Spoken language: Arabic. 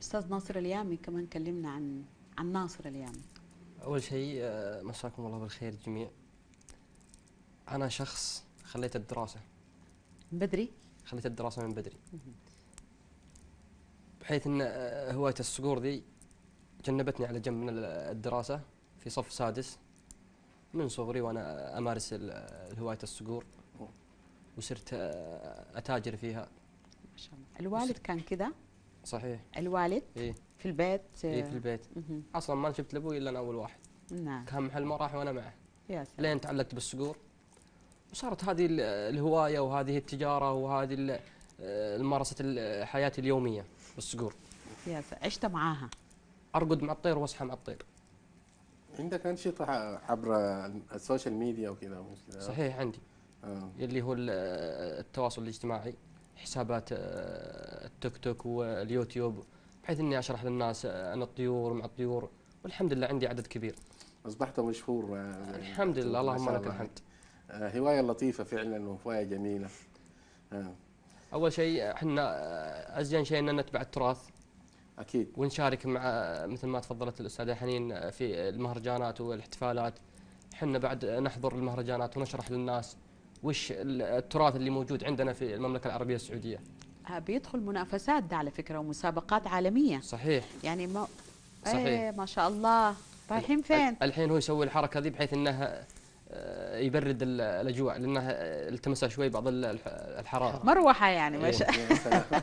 استاذ ناصر اليامي كمان كلمنا عن عن ناصر اليامي اول شيء آه، مساكم الله بالخير جميع انا شخص خليت الدراسه من بدري خليت الدراسه من بدري بحيث ان آه، هوايه الصقور ذي جنبتني على جنب من الدراسه في صف سادس من صغري وانا امارس آه، هوايه الصقور وصرت اتاجر فيها ما شاء الله الوالد كان كذا صحيح الوالد إيه؟ في البيت إيه آه. في البيت مه. اصلا ما شفت لابوي الا انا اول واحد نعم كان محل ما راح وانا معه يا سلام لين تعلقت بالصقور وصارت هذه الهوايه وهذه التجاره وهذه آه، ممارسه الحياه اليوميه بالصقور يا سلام عشت معاها ارقد مع الطير واصحى مع الطير عندك انشطه عبر السوشيال ميديا وكذا صحيح عندي آه. اللي هو آه، التواصل الاجتماعي حسابات التيك توك واليوتيوب بحيث اني اشرح للناس عن الطيور مع الطيور والحمد لله عندي عدد كبير اصبحت مشهور آه، الحمد لله اللهم لك الحمد آه، هوايه لطيفه فعلا وهوايه جميله آه. اول شيء احنا ازين شيء ان نتبع التراث اكيد ونشارك مع مثل ما تفضلت الاستاذه حنين في المهرجانات والاحتفالات احنا بعد نحضر المهرجانات ونشرح للناس وش التراث اللي موجود عندنا في المملكه العربيه السعوديه بيدخل منافسات ده على فكره ومسابقات عالميه صحيح يعني ما صحيح ايه ما شاء الله رايحين فين؟ الحين هو يسوي الحركه ذي بحيث انها آه، يبرد الاجواء لانه التمسها شوي بعض الحراره مروحه يعني ما إيه. شاء